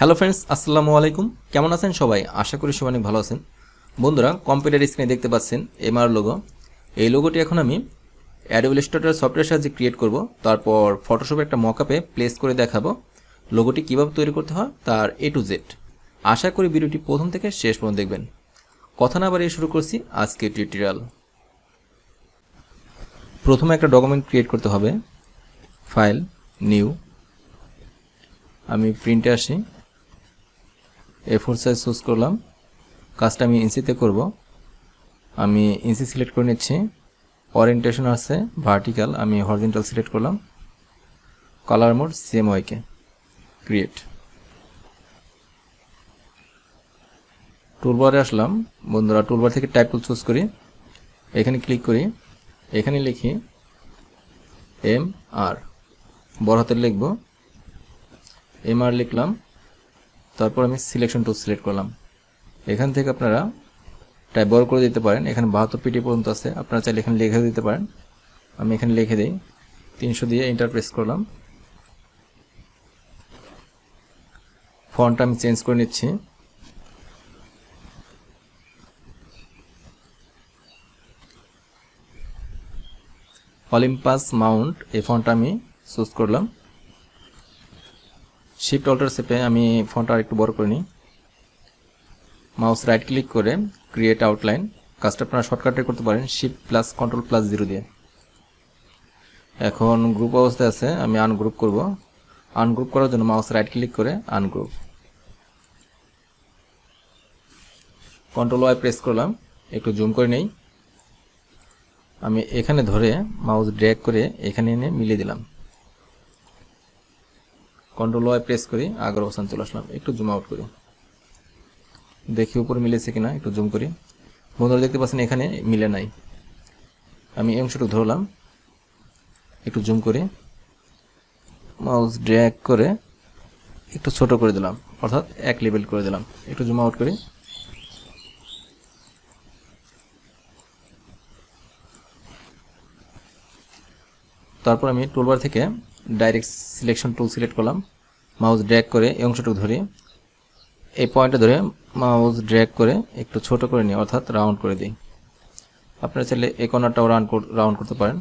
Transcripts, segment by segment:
hello friends আসসালামু আলাইকুম কেমন আছেন সবাই আশা করি সবাই অনেক ভালো আছেন বন্ধুরা কম্পিউটার স্ক্রিনে দেখতে পাচ্ছেন এমআর লোগো এই লোগোটি এখন আমি অ্যাডোবিল সফটওয়্যার সাহায্যে ক্রিয়েট করব তারপর ফটোশপে একটা মকআপে প্লেস করে দেখাবো লোগোটি কীভাবে তৈরি করতে হয় তার এ টু জেড আশা করি ভিডিওটি প্রথম থেকে শেষ পর্যন্ত দেখবেন কথা না বাড়িয়ে শুরু করছি আজকে টিউটোরিয়াল প্রথমে একটা ডকুমেন্ট ক্রিয়েট করতে হবে ফাইল নিউ আমি প্রিন্টে আসি এ ফোর সাইজ চুজ করলাম কাজটা আমি ইঞ্চিতে করব আমি ইঞ্চি সিলেক্ট করে নিচ্ছি অরিয়েন্টেশন আছে ভার্টিক্যাল আমি হরিজেন্টাল সিলেক্ট করলাম কালার মোড সেম ওয়াইকে ক্রিয়েট টুলবারে আসলাম বন্ধুরা টুলবার থেকে টাইপ টুল চুজ করি এখানে ক্লিক করি এখানে লিখি এম আর বড় হাতের লিখব এম আর লিখলাম তারপর আমি সিলেকশন টু সিলেক্ট করলাম এখান থেকে আপনারা টাইপ বড় করে দিতে পারেন এখানে বাহাত্তর পিটি পর্যন্ত আছে আপনারা চাইলে এখানে লিখে দিতে পারেন আমি এখানে লিখে দিই তিনশো দিয়ে এন্টার প্রেস করলাম ফন্টটা আমি চেঞ্জ করে নিচ্ছি অলিম্পাস মাউন্ট এই ফন্টটা আমি চুজ করলাম শিফট অল্টার সেপে আমি ফোনটা একটু বড় করে নিই মাউস রাইট ক্লিক করে ক্রিয়েট আউটলাইন কাজটা আপনারা শর্টকাটে করতে পারেন shift plus control plus zero দিয়ে এখন গ্রুপ অবস্থায় আছে আমি আনগ্রুপ করব আনগ্রুপ করার জন্য মাউস রাইট ক্লিক করে আনগ্রুপ কন্ট্রোল ওয়াই প্রেস করলাম একটু জুম করে নেই আমি এখানে ধরে মাউস ড্র্যাগ করে এখানে এনে মিলিয়ে দিলাম কন্ট্রোল ওয়াই প্রেস করি আগের অবস্থান চলে আসলাম একটু জুম আউট করি দেখি উপরে মিলেছে কিনা একটু জুম করি বন্ধুরা দেখতে পাচ্ছেন এখানে মিলে নাই আমি এই অংশটুকু ধরলাম একটু জুম করে মাউস ড্র্যাগ করে একটু ছোট করে দিলাম অর্থাৎ এক লেভেল করে দিলাম একটু জুম আউট করি তারপর আমি টুলবার থেকে ডাইরেক্ট সিলেকশন টুল সিলেক্ট করলাম মাউস ড্র্যাগ করে এই অংশটুকু ধরে এই পয়েন্টটা ধরে মাউস ড্র্যাগ করে একটু ছোট করে নিই অর্থাৎ রাউন্ড করে দিই আপনারা চাইলে এই কর্নারটাও রাউন্ড রাউন্ড করতে পারেন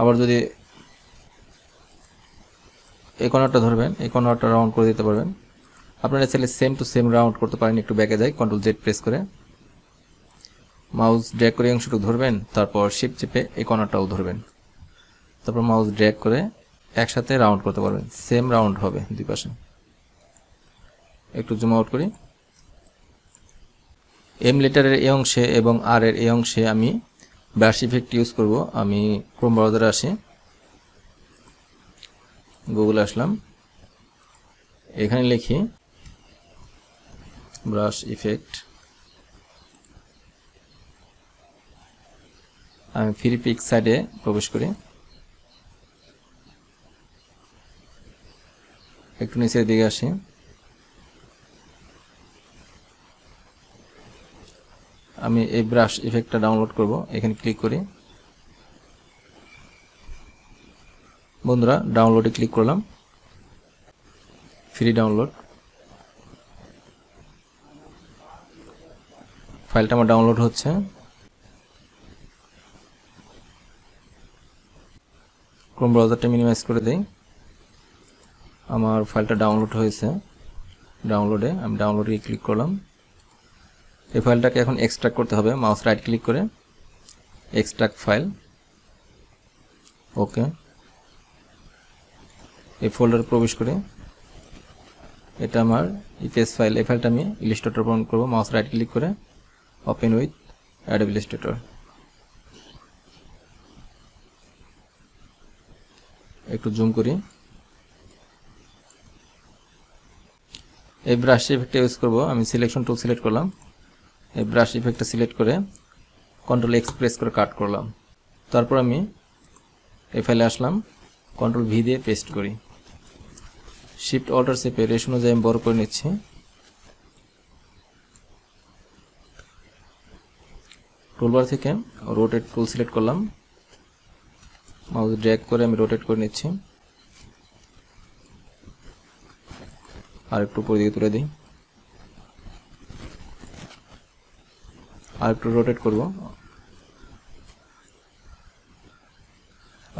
আবার যদি এই কর্নারটা ধরবেন এই কর্নারটা রাউন্ড করে দিতে পারবেন আপনারা চাইলে সেম টু সেম রাউন্ড করতে পারেন একটু ব্যাকে যাই কন্ট্রোল জেড প্রেস করে মাউস ড্র্যাগ করে অংশটুকু ধরবেন তারপর শিপ চেপে এই কর্নারটাও ধরবেন তারপর মাউস ড্র্যাগ করে একসাথে রাউন্ড করতে পারবেন সেম রাউন্ড হবে দুই পাশে একটু জুম আউট করি এম লেটারের এই অংশে এবং আর এর এই অংশে আমি ব্রাশ ইফেক্ট ইউজ করব আমি ক্রোম ব্রাউজারে আসি গুগল আসলাম এখানে লিখি ব্রাশ ইফেক্ট আমি ফ্রি পিক সাইডে প্রবেশ করি একটু নিচের দিকে আসি আমি এই ব্রাশ ইফেক্টটা ডাউনলোড করব এখানে ক্লিক করি বন্ধুরা ডাউনলোডে ক্লিক করলাম ফ্রি ডাউনলোড ফাইলটা আমার ডাউনলোড হচ্ছে ক্রোম ব্রাউজারটা মিনিমাইজ করে দিই আমার ফাইলটা ডাউনলোড হয়েছে ডাউনলোডে আমি ডাউনলোডে ক্লিক করলাম এই ফাইলটাকে এখন এক্সট্রাক্ট করতে হবে মাউস রাইট ক্লিক করে এক্সট্রাক্ট ফাইল ওকে এই ফোল্ডারে প্রবেশ করে এটা আমার ইপিএস ফাইল এই ফাইলটা আমি ইলিস্ট্রেটর পূরণ করবো মাউস রাইট ক্লিক করে ওপেন উইথ অ্যাডব ইলিস্ট্রেটর একটু জুম করি এই ব্রাশ ইফেক্টটা ইউজ করব আমি সিলেকশন টুল সিলেক্ট করলাম এই ব্রাশ ইফেক্টটা সিলেক্ট করে কন্ট্রোল এক্সপ্রেস করে কাট করলাম তারপর আমি এই ফাইলে আসলাম কন্ট্রোল ভি দিয়ে পেস্ট করি শিফট অল্টার সেপে রেশন অনুযায়ী আমি বড় করে নিচ্ছি টুলবার থেকে রোটেট টুল সিলেক্ট করলাম মাউস ড্র্যাগ করে আমি রোটেট করে নিচ্ছি আর একটু উপর দিকে তুলে দিই আর একটু রোটেট করব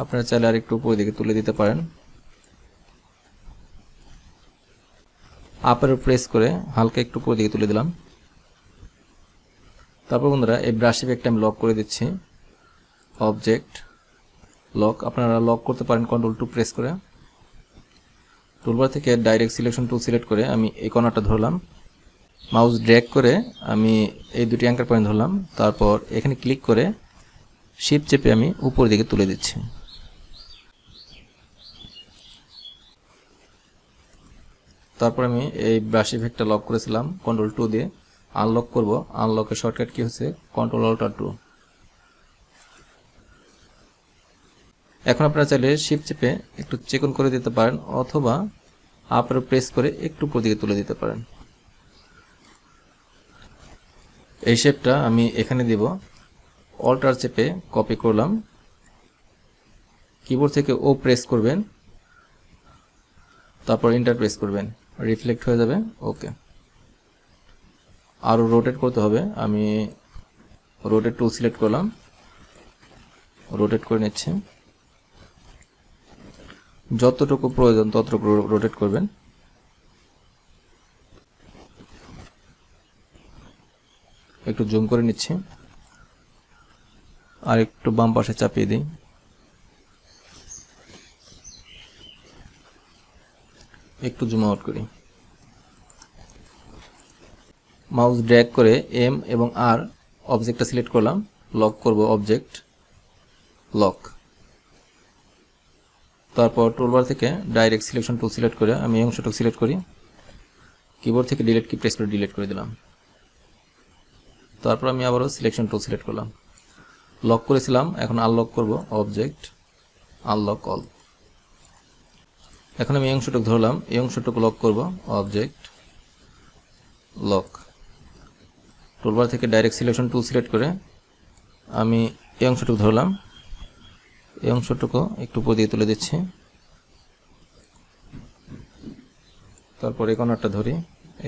আপনারা চাইলে আর একটু উপর দিকে তুলে দিতে পারেন আপারে প্রেস করে হালকা একটু উপর দিকে তুলে দিলাম তারপর বন্ধুরা এই ব্রাশ ইফেক্টটা আমি লক করে দিচ্ছি অবজেক্ট লক আপনারা লক করতে পারেন কন্ট্রোল টু প্রেস করে টুলবার থেকে ডাইরেক্ট সিলেকশন টু সিলেক্ট করে আমি এই কর্নারটা ধরলাম মাউস ড্র্যাগ করে আমি এই দুটি অ্যাঙ্কার পয়েন্ট ধরলাম তারপর এখানে ক্লিক করে শিপ চেপে আমি উপর দিকে তুলে দিচ্ছি তারপর আমি এই ব্রাশ ইফেক্টটা লক করেছিলাম কন্ট্রোল টু দিয়ে আনলক করব আনলকের শর্টকাট কি হচ্ছে কন্ট্রোল অল্টার টু এখন আপনারা চাইলে শিপ চেপে একটু চেকন করে দিতে পারেন অথবা আপার প্রেস করে একটু উপর দিকে তুলে দিতে পারেন এই শেপটা আমি এখানে দিব অল্টার চেপে কপি করলাম কিবোর্ড থেকে ও প্রেস করবেন তারপর ইন্টার প্রেস করবেন রিফ্লেক্ট হয়ে যাবে ওকে আরও রোটেট করতে হবে আমি রোটেট টুল সিলেক্ট করলাম রোটেট করে নিচ্ছি যতটুকু প্রয়োজন ততটুকু রোটেট করবেন একটু জুম করে নিচ্ছি আর একটু বাম পাশে চাপিয়ে দিই একটু জুম আউট করি মাউস ড্র্যাগ করে এম এবং আর অবজেক্টটা সিলেক্ট করলাম লক করব অবজেক্ট লক তারপর টোলবার থেকে ডাইরেক্ট সিলেকশন টুল সিলেক্ট করে আমি এই অংশটুকু সিলেক্ট করি কিবোর্ড থেকে ডিলেট কি প্রেস করে ডিলেট করে দিলাম তারপর আমি আবারও সিলেকশন টুল সিলেক্ট করলাম লক করেছিলাম এখন আনলক করব অবজেক্ট আনলক অল এখন আমি এই অংশটুকু ধরলাম এই অংশটুকু লক করব অবজেক্ট লক টোলবার থেকে ডাইরেক্ট সিলেকশন টুল সিলেক্ট করে আমি এই অংশটুকু ধরলাম এই অংশটুকু একটু উপর দিয়ে তুলে দিচ্ছি তারপর এই কর্নারটা ধরি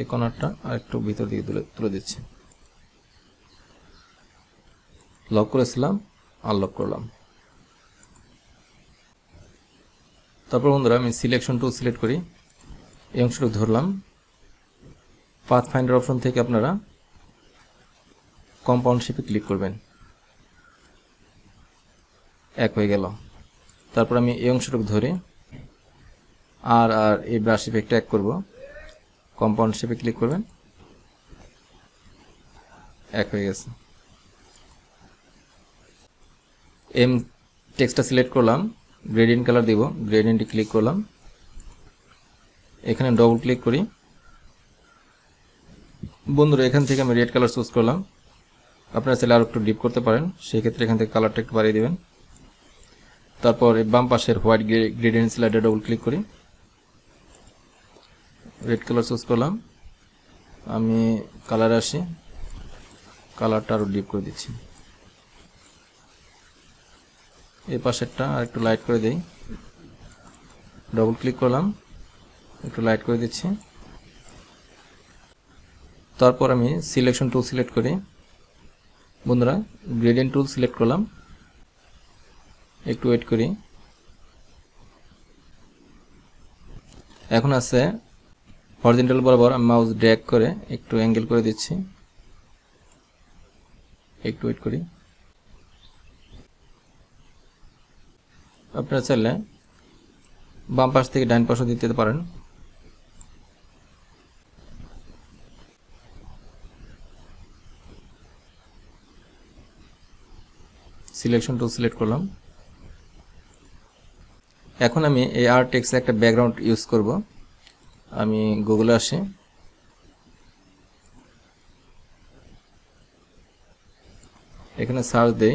এই কর্নারটা আর একটু ভিতর দিকে তুলে তুলে দিচ্ছি লক করেছিলাম আনলক করলাম তারপর বন্ধুরা আমি সিলেকশন টু সিলেক্ট করি এই অংশটুকু ধরলাম পাথ ফাইন্ডার অপশন থেকে আপনারা কম্পাউন্ড শিপে ক্লিক করবেন এক হয়ে গেল তারপর আমি এই অংশটুকু ধরে আর আর এই ব্রাশ ইফেক্টটা এক করব কম্পাউন্ড শেপে ক্লিক করবেন এক হয়ে গেছে এম টেক্সটটা সিলেক্ট করলাম গ্রেডিয়েন্ট কালার দিব গ্রেডিয়েন্টে ক্লিক করলাম এখানে ডবল ক্লিক করি বন্ধুরা এখান থেকে আমি রেড কালার চুজ করলাম আপনারা চাইলে আরও একটু ডিপ করতে পারেন সেই ক্ষেত্রে এখান থেকে কালারটা একটু বাড়িয়ে দেবেন তারপর বাম পাশের হোয়াইট গ্রেডিয়েন্ট স্লাইডে ডবল ক্লিক করি রেড কালার চুজ করলাম আমি কালার আসি কালারটা আরও ডিপ করে দিচ্ছি এই পাশেরটা আর একটু লাইট করে দিই ডবল ক্লিক করলাম একটু লাইট করে দিচ্ছি তারপর আমি সিলেকশন টুল সিলেক্ট করি বন্ধুরা গ্রেডিয়েন্ট টুল সিলেক্ট করলাম একটু ওয়েট করি এখন আছে অরিজিনাল বরাবর আমি মাউস ড্র্যাগ করে একটু অ্যাঙ্গেল করে দিচ্ছি একটু ওয়েট করি আপনারা চাইলে বাম পাশ থেকে ডান পাশও দিতে পারেন সিলেকশন টু সিলেক্ট করলাম এখন আমি এই আর টেক্সে একটা ব্যাকগ্রাউন্ড ইউজ করব আমি গুগলে আসি এখানে সার্চ দেই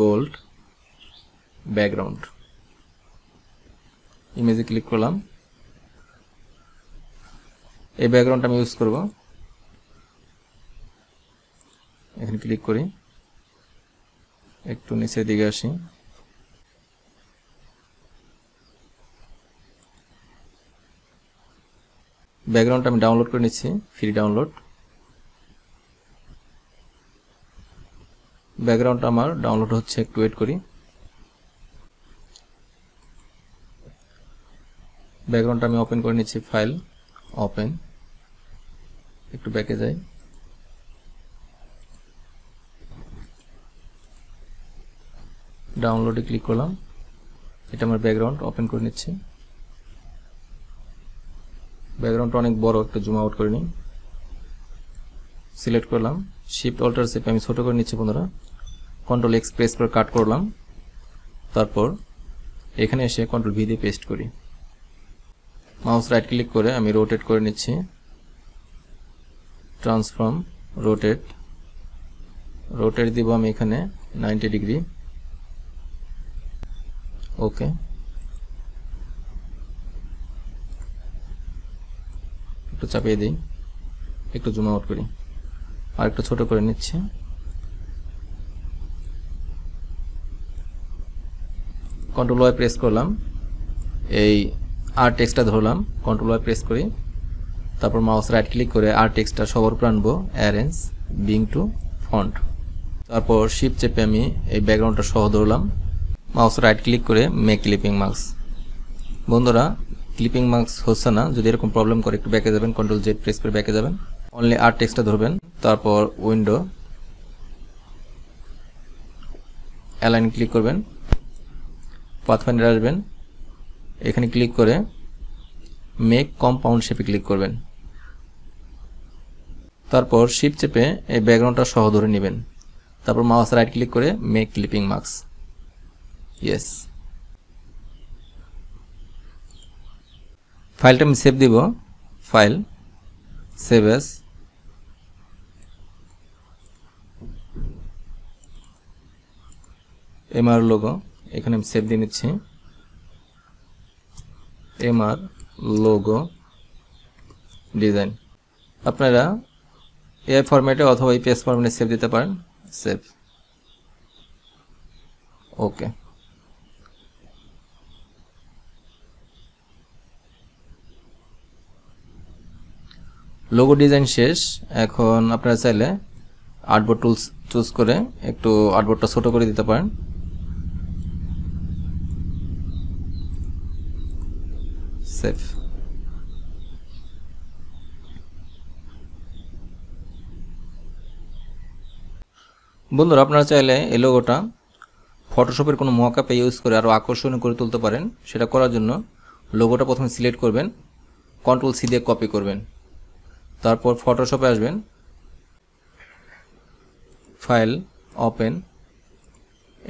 গোল্ড ব্যাকগ্রাউন্ড ইমেজে ক্লিক করলাম এই ব্যাকগ্রাউন্ড আমি ইউজ করব এখানে ক্লিক করি একটু নিচের দিকে আসি ব্যাকগ্রাউন্ডটা আমি ডাউনলোড করে নিচ্ছি ফ্রি ডাউনলোড ব্যাকগ্রাউন্ডটা আমার ডাউনলোড হচ্ছে একটু ওয়েট করি ব্যাকগ্রাউন্ডটা আমি ওপেন করে নিচ্ছি ফাইল ওপেন একটু ব্যাকে যাই ডাউনলোডে ক্লিক করলাম এটা আমার ব্যাকগ্রাউন্ড ওপেন করে নিচ্ছি ব্যাকগ্রাউন্ডটা অনেক বড় একটা জুম আউট করে নিই সিলেক্ট করলাম শিফট অল্টার সেপ আমি ছোটো করে নিচ্ছি বন্ধুরা কন্ট্রোল এক্স প্রেস করে কাট করলাম তারপর এখানে এসে কন্ট্রোল ভি দিয়ে পেস্ট করি মাউস রাইট ক্লিক করে আমি রোটেট করে নিচ্ছি ট্রান্সফর্ম রোটেট রোটেট দিব আমি এখানে নাইনটি ডিগ্রি ওকে একটু চাপিয়ে দিই একটু জুম আউট করি আর একটু ছোট করে নিচ্ছি কন্ট্রোল ওয়াই প্রেস করলাম এই আর টেক্সটটা ধরলাম কন্ট্রোল ওয়াই প্রেস করি তারপর মাউস রাইট ক্লিক করে আর টেক্সটটা সবার উপর আনবো অ্যারেঞ্জ বিং টু ফন্ট তারপর শিপ চেপে আমি এই ব্যাকগ্রাউন্ডটা সহ ধরলাম মাউস রাইট ক্লিক করে মেক ক্লিপিং মাস্ক বন্ধুরা ক্লিপিং মার্কস হচ্ছে না যদি এরকম প্রবলেম করে একটু ব্যাকে যাবেন কন্ট্রোল জেড প্রেস করে ব্যাকে যাবেন অনলি আর টেক্সটটা ধরবেন তারপর উইন্ডো অ্যালাইন ক্লিক করবেন পাথফাইন্ডার আসবেন এখানে ক্লিক করে মেক কম্পাউন্ড শেপে ক্লিক করবেন তারপর শিপ চেপে এই ব্যাকগ্রাউন্ডটা সহ ধরে নেবেন তারপর মাউস রাইট ক্লিক করে মেক ক্লিপিং মার্কস ইয়েস ফাইলটা আমি সেভ দিব file save as MR logo এখানে আমি সেভ দিয়ে নিচ্ছি এমআর লোগো ডিজাইন আপনারা এআই ফরম্যাটে অথবা এই পেজ ফরম্যাটে সেভ দিতে পারেন সেভ ওকে লোগো ডিজাইন শেষ এখন আপনারা চাইলে আর্টবোর্ড টুলস চুজ করে একটু আর্টবোর্ডটা ছোট করে দিতে পারেন সেফ বন্ধুরা আপনারা চাইলে এই লোগোটা ফটোশপের কোনো মহাকাপে ইউজ করে আরও আকর্ষণীয় করে তুলতে পারেন সেটা করার জন্য লোগোটা প্রথমে সিলেক্ট করবেন কন্ট্রোল সি দিয়ে কপি করবেন তারপর ফটোশপে আসবেন ফাইল ওপেন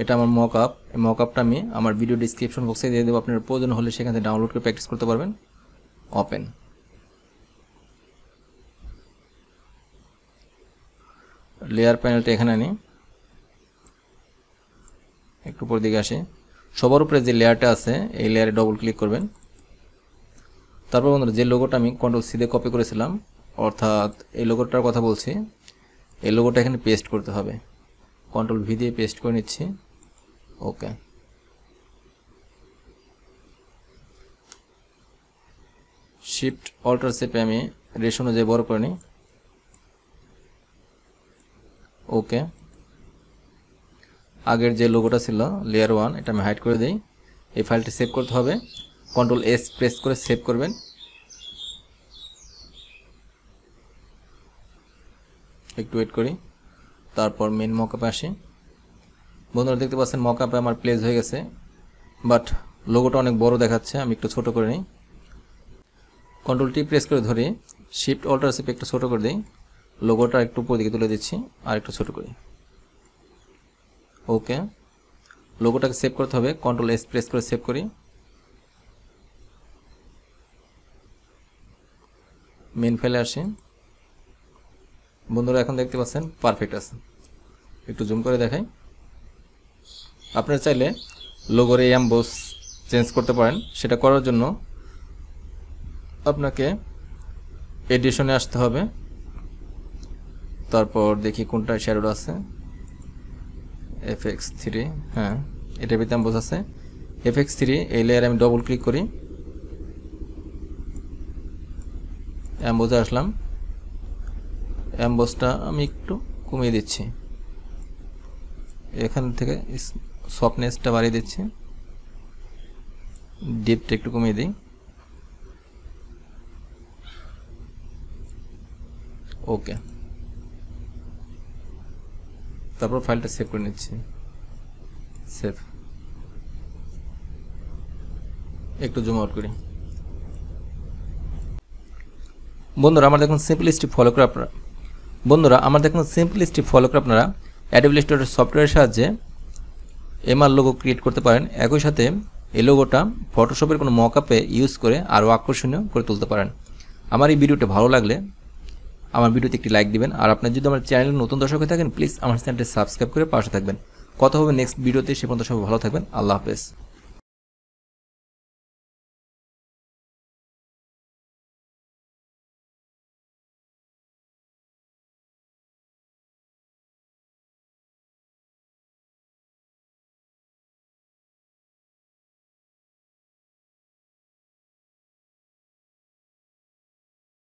এটা আমার মক আপ এই মক আপটা আমি আমার ভিডিও ডিসক্রিপশন বক্সে দিয়ে দেবো আপনার প্রয়োজন হলে সেখান থেকে ডাউনলোড করে প্র্যাকটিস করতে পারবেন ওপেন লেয়ার প্যানেলটা এখানে আনি একটু উপর দিকে আসে সবার উপরে যে লেয়ারটা আছে এই লেয়ারে ডবল ক্লিক করবেন তারপর বন্ধুরা যে লোগোটা আমি কন্ট্রোল সিদে কপি করেছিলাম অর্থাৎ এই লোগোটার কথা বলছি এই লোগোটা এখানে পেস্ট করতে হবে কন্ট্রোল ভি দিয়ে পেস্ট করে নিচ্ছি ওকে শিফট অল্টার সেপে আমি রেশ অনুযায়ী বড় করে নিই ওকে আগের যে লোগোটা ছিল লেয়ার ওয়ান এটা আমি হাইড করে দিই এই ফাইলটি সেভ করতে হবে কন্ট্রোল এস প্রেস করে সেভ করবেন একটু ওয়েট করি তারপর মেন মকআপে আসি বন্ধুরা দেখতে পাচ্ছেন মকআপে আমার প্লেস হয়ে গেছে বাট লোগোটা অনেক বড় দেখাচ্ছে আমি একটু ছোট করে নিই কন্ট্রোল টি প্রেস করে ধরে শিফট অল্টার সিপ একটু ছোট করে দিই লোগোটা একটু উপর দিকে তুলে দিচ্ছি আর একটু ছোট করি ওকে লোগোটাকে সেভ করতে হবে কন্ট্রোল এস প্রেস করে সেভ করি মেন ফাইলে আসি বন্ধুরা এখন দেখতে পাচ্ছেন পারফেক্ট আছে একটু জুম করে দেখাই আপনারা চাইলে লোগোর এই অ্যাম্বোস চেঞ্জ করতে পারেন সেটা করার জন্য আপনাকে এডিশনে আসতে হবে তারপর দেখি কোনটা শ্যারোড আছে এফ এক্স থ্রি হ্যাঁ এটা ভিতরে অ্যাম্বোস আছে এফ এক্স থ্রি এই লেয়ারে আমি ডবল ক্লিক করি অ্যাম্বোসে আসলাম অ্যাম্বসটা আমি একটু কমিয়ে দিচ্ছি এখান থেকে সফটনেসটা বাড়িয়ে দিচ্ছি ডিপটা একটু কমিয়ে দিই ওকে তারপর ফাইলটা সেভ করে নিচ্ছি সেভ একটু জুম আউট করি বন্ধুরা আমার দেখুন সিম্পলিস্টি ফলো করে আপনারা বন্ধুরা আমার দেখুন সিম্পলিস্টি ফলো করে আপনারা অ্যাডোবল সফটওয়্যারের সাহায্যে এমআর লোগো ক্রিয়েট করতে পারেন একই সাথে এই লোগোটা ফটোশপের কোনো মকআপে ইউজ করে আরও আকর্ষণীয় করে তুলতে পারেন আমার এই ভিডিওটা ভালো লাগলে আমার ভিডিওতে একটি লাইক দিবেন আর আপনার যদি আমার চ্যানেলে নতুন দর্শক হয়ে থাকেন প্লিজ আমার চ্যানেলটি সাবস্ক্রাইব করে পাশে থাকবেন কথা হবে নেক্সট ভিডিওতে সে পর্যন্ত সবাই ভালো থাকবেন আল্লাহ হাফেজ